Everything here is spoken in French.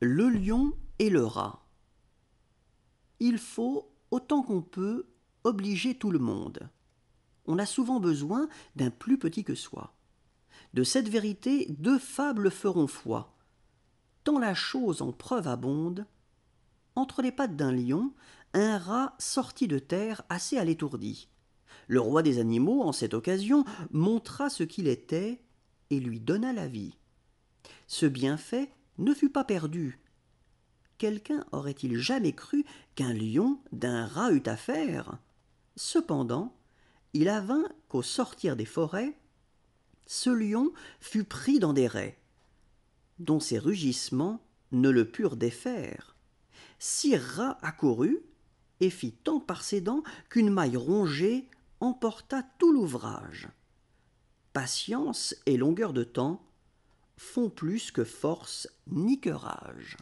Le lion et le rat. Il faut, autant qu'on peut, obliger tout le monde. On a souvent besoin d'un plus petit que soi. De cette vérité, deux fables feront foi. Tant la chose en preuve abonde, entre les pattes d'un lion, un rat sortit de terre assez à l'étourdi. Le roi des animaux, en cette occasion, montra ce qu'il était et lui donna la vie. Ce bienfait ne fut pas perdu. Quelqu'un aurait-il jamais cru qu'un lion d'un rat eût affaire Cependant, il avint qu'au sortir des forêts, ce lion fut pris dans des raies, dont ses rugissements ne le purent défaire. Si rats accourut et fit tant par ses dents qu'une maille rongée emporta tout l'ouvrage. Patience et longueur de temps font plus que force ni que rage.